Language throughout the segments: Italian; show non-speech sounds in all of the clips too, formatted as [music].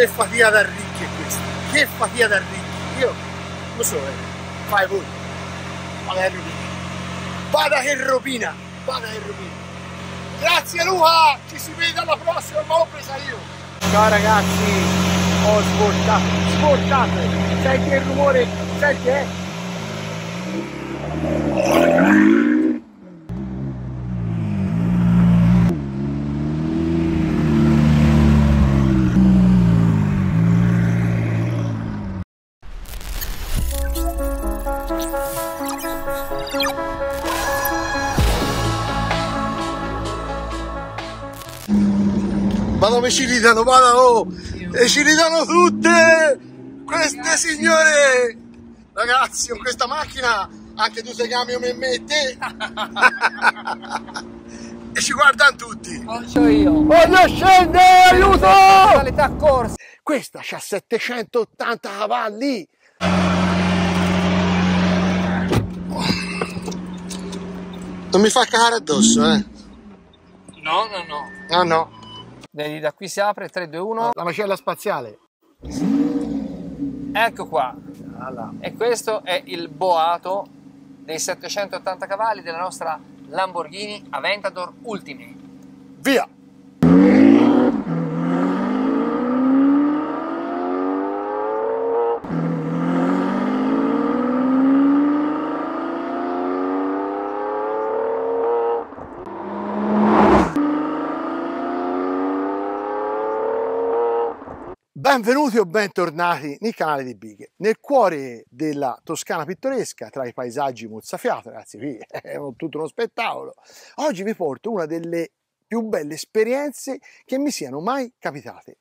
che fatica da ricchi è questa? Che fatica da ricchi? Io lo so, eh. fai voi. Vada che rovina. Vada che rovina. Vada che rovina. Grazie Luca, ci si vede alla prossima, ma l'ho presa io. Ciao ragazzi, ho sbortato, sbortato. Senti il rumore, senti eh. come ci ridano, vada oh, e ci ridano tutte queste signore. Ragazzi, con questa macchina anche tu sei chiami come me e te. [laughs] e ci guardano tutti. Voglio io. Voglio scendere, aiuto! Questa c'ha 780 cavalli. Non mi fa cagare addosso, eh? No, no, no. No, no da qui si apre 3 2 1 la macella spaziale ecco qua Alla. e questo è il boato dei 780 cavalli della nostra Lamborghini Aventador Ultimi. via Benvenuti o bentornati nel canale di Bighe, nel cuore della Toscana pittoresca, tra i paesaggi mozzafiato, ragazzi, qui [laughs] è tutto uno spettacolo. Oggi vi porto una delle più belle esperienze che mi siano mai capitate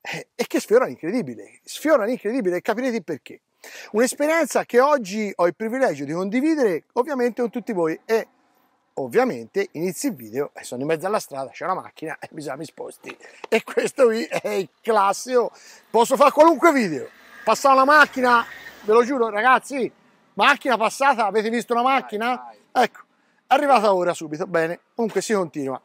eh, e che sfiora l'incredibile, sfiora l'incredibile e capirete il perché. Un'esperienza che oggi ho il privilegio di condividere ovviamente con tutti voi e ovviamente inizi il video e sono in mezzo alla strada, c'è una macchina e bisogna mi sposti. E questo qui è il classico, posso fare qualunque video, passare una macchina, ve lo giuro ragazzi, macchina passata, avete visto una macchina? Vai, vai. Ecco, arrivata ora subito, bene, comunque si continua.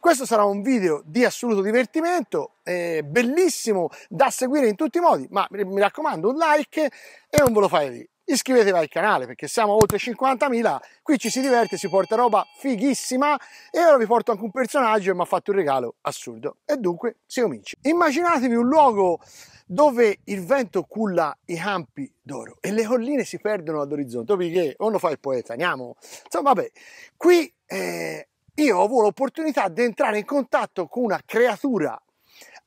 Questo sarà un video di assoluto divertimento, eh, bellissimo da seguire in tutti i modi, ma mi raccomando un like e non ve lo fai lì iscrivetevi al canale perché siamo oltre 50.000, qui ci si diverte, si porta roba fighissima e ora vi porto anche un personaggio che mi ha fatto un regalo assurdo. E dunque si comincia. Immaginatevi un luogo dove il vento culla i campi d'oro e le colline si perdono all'orizzonte, perché o non fa il poeta, andiamo. Insomma, vabbè, qui eh, io ho avuto l'opportunità di entrare in contatto con una creatura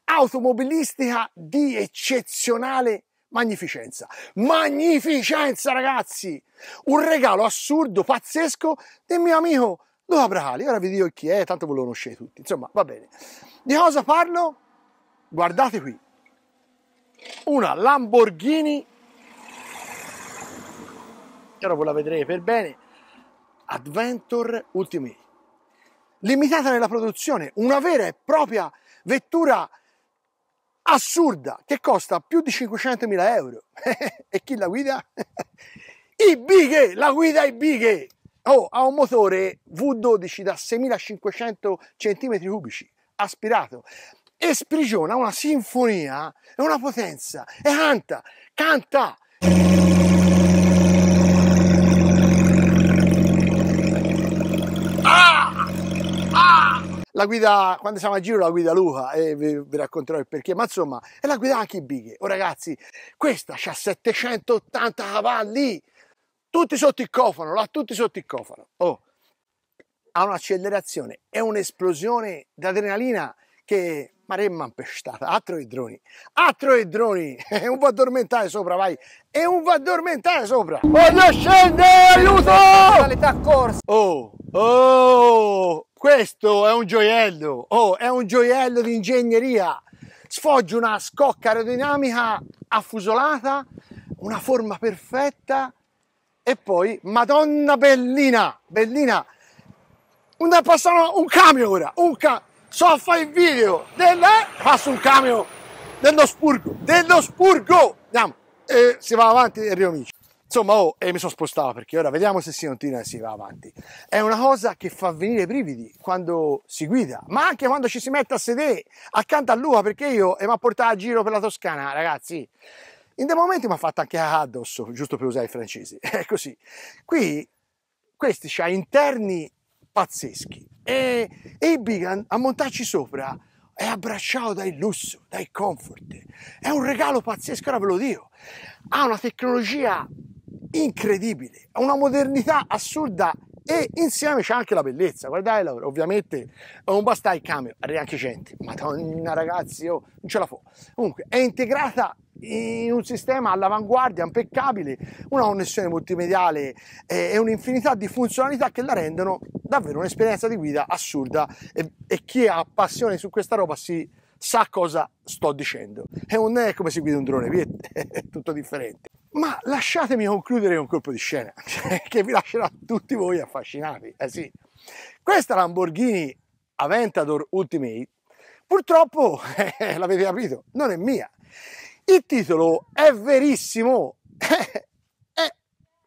automobilistica di eccezionale magnificenza. Magnificenza, ragazzi! Un regalo assurdo, pazzesco del mio amico Luca Bracali. Ora vi dico chi è, tanto ve lo conoscete tutti. Insomma, va bene. Di cosa parlo? Guardate qui. Una Lamborghini. ora ve la vedrete per bene. Adventure Ultimate. Limitata nella produzione, una vera e propria vettura assurda che costa più di 500.000 euro. [laughs] e chi la guida? [laughs] I bighe, la guida i bighe. Oh, ha un motore V12 da 6.500 cm3 aspirato e sprigiona una sinfonia e una potenza e canta, canta. la guida, quando siamo a giro la guida Luca e vi, vi racconterò il perché, ma insomma è la guida Akibighe. Oh ragazzi, questa ha 780 cavalli, tutti sotto il cofano, là tutti sotto il cofano. Oh, ha un'accelerazione, è un'esplosione d'adrenalina che maremma pestata, altro i droni, altro i droni, [laughs] è un va addormentare sopra, vai, è un va addormentare sopra. Voglio scendere, aiuto! Qualità corsa. Oh, oh, questo è un gioiello, oh, è un gioiello di ingegneria. Sfoggia una scocca aerodinamica affusolata, una forma perfetta e poi, madonna bellina, bellina, una passano un camion ora, un camion, so fare il video, del, eh, passo un camion dello spurgo, dello spurgo, andiamo, e eh, si va avanti e amici. Insomma, oh, e mi sono spostato perché ora vediamo se si continua e si va avanti. È una cosa che fa venire i brividi quando si guida, ma anche quando ci si mette a sedere accanto a lui perché io e mi ha portato a giro per la Toscana, ragazzi. In dei momenti mi ha fatto anche addosso, giusto per usare i francesi. [laughs] È così. Qui questi ha interni pazzeschi e, e Bigan a montarci sopra è abbracciato dal lusso, dai comfort. È un regalo pazzesco, ora ve lo dico. Ha una tecnologia incredibile, ha una modernità assurda e insieme c'è anche la bellezza. Guardate, ovviamente non basta il camion, arriva anche gente. Madonna ragazzi, io oh, non ce la fa. Comunque, è integrata in un sistema all'avanguardia, impeccabile, una connessione multimediale eh, e un'infinità di funzionalità che la rendono davvero un'esperienza di guida assurda e, e chi ha passione su questa roba si sa cosa sto dicendo. E non è come si guida un drone, [laughs] è tutto differente. Ma lasciatemi concludere con un colpo di scena, [laughs] cioè, che vi lascerà tutti voi affascinati. Eh sì. Questa Lamborghini Aventador Ultimate, purtroppo, eh, [laughs] l'avete capito, non è mia. Il titolo è verissimo, [laughs] è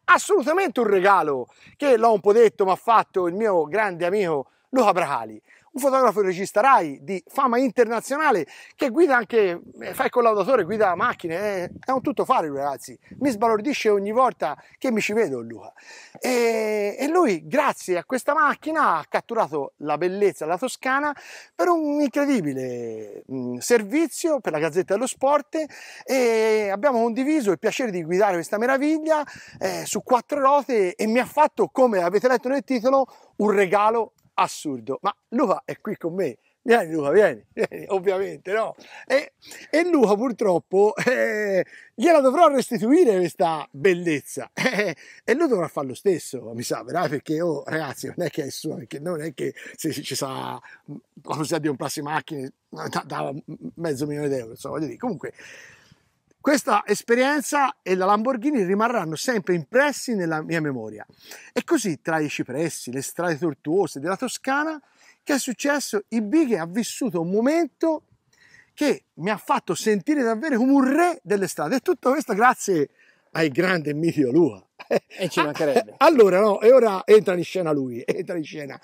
assolutamente un regalo che l'ho un po' detto, mi ha fatto il mio grande amico Luca Bracali un fotografo e regista Rai di fama internazionale che guida anche, eh, fa il collaudatore, guida macchine, è un tutto fare ragazzi, mi sbalordisce ogni volta che mi ci vedo Luca. E, e lui grazie a questa macchina ha catturato la bellezza della Toscana per un incredibile mh, mm, servizio per la Gazzetta dello Sport e abbiamo condiviso il piacere di guidare questa meraviglia eh, su quattro rote e mi ha fatto, come avete letto nel titolo, un regalo assurdo. Ma Luca è qui con me. Vieni Luca, vieni, [laughs] vieni ovviamente no. E, e Luca purtroppo [laughs] eh, gliela dovrò restituire questa bellezza [laughs] eh, e lui dovrà fare lo stesso, mi sa, veramente perché oh, ragazzi non è che è il suo, perché non è che se ci sarà la possibilità di comprarsi macchine da, da mezzo milione di euro, insomma voglio dire, comunque questa esperienza e la Lamborghini rimarranno sempre impressi nella mia memoria. E così tra i cipressi, le strade tortuose della Toscana, che è successo? Il Bighe ha vissuto un momento che mi ha fatto sentire davvero come un re delle strade. E tutto questo grazie al grande mitico Lua. E ci mancherebbe. [laughs] Allora no, e ora entra in scena lui, [laughs] entra in scena.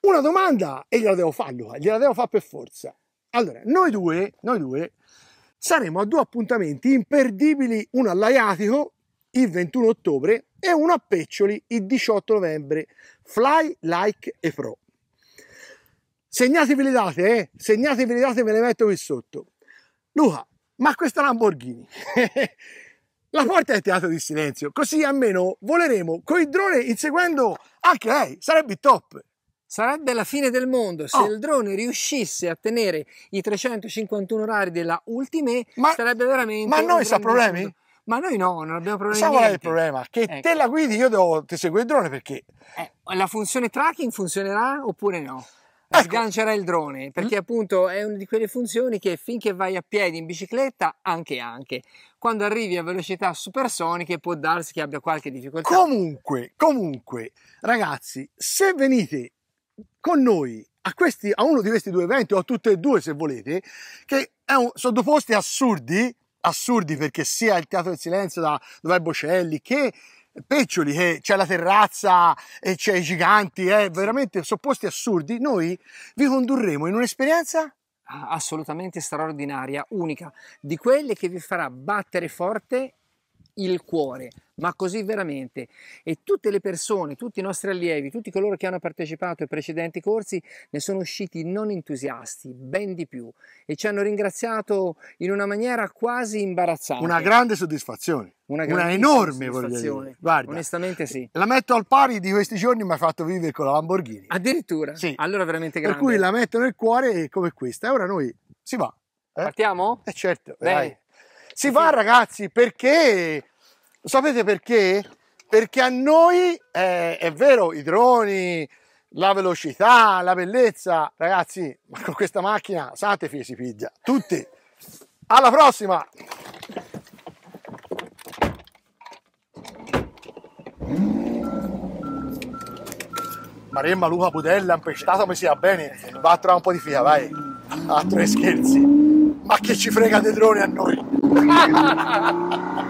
Una domanda e gliela devo fare Luca, gliela devo fare per forza. Allora, noi due, noi due saremo a due appuntamenti imperdibili, uno all'Aiatico il 21 ottobre e uno a Peccioli il 18 novembre. Fly, like e pro. Segnatevi le date, eh? segnatevi le date, ve le metto qui sotto. Luca, ma questa Lamborghini? [laughs] La porta è teatro di silenzio, così almeno voleremo con il drone inseguendo anche lei, sarebbe top. Sarebbe la fine del mondo se oh. il drone riuscisse a tenere i 351 orari della Ultimate, ma, sarebbe veramente Ma noi sa problemi? Ma noi no, non abbiamo problemi. Sai qual è il problema? Che ecco. te la guidi, io devo, ti seguo il drone perché... Eh, la funzione tracking funzionerà oppure no? Ecco. Sgancerà il drone, perché mm. appunto è una di quelle funzioni che finché vai a piedi in bicicletta, anche anche. Quando arrivi a velocità supersoniche può darsi che abbia qualche difficoltà. Comunque, comunque, ragazzi, se venite con noi a, questi, a uno di questi due eventi, o a tutte e due se volete, che è un, sottoposti assurdi, assurdi perché sia il Teatro del Silenzio da dove è Bocelli, che Peccioli, che c'è la terrazza e c'è i giganti, eh, veramente sottoposti assurdi, noi vi condurremo in un'esperienza assolutamente straordinaria, unica, di quelle che vi farà battere forte il cuore, ma così veramente. E tutte le persone, tutti i nostri allievi, tutti coloro che hanno partecipato ai precedenti corsi ne sono usciti non entusiasti, ben di più, e ci hanno ringraziato in una maniera quasi imbarazzata. Una grande soddisfazione. Una, una enorme soddisfazione. Guarda, onestamente sì. La metto al pari di questi giorni mi ha fatto vivere con la Lamborghini. Addirittura? Sì. Allora veramente grande. Per cui la metto nel cuore come questa. E ora noi si va. Eh? Partiamo? Eh certo. Beh. Dai. Si va ragazzi perché Sapete perché? Perché a noi eh, è vero i droni, la velocità, la bellezza, ragazzi, ma con questa macchina sante Santefi si piglia, tutti. Alla prossima! Maremma, Luca, Pudella, impestata come si va bene, va a trovare un po' di fia, vai. A ah, tre scherzi. Ma che ci frega dei droni a noi? [laughs]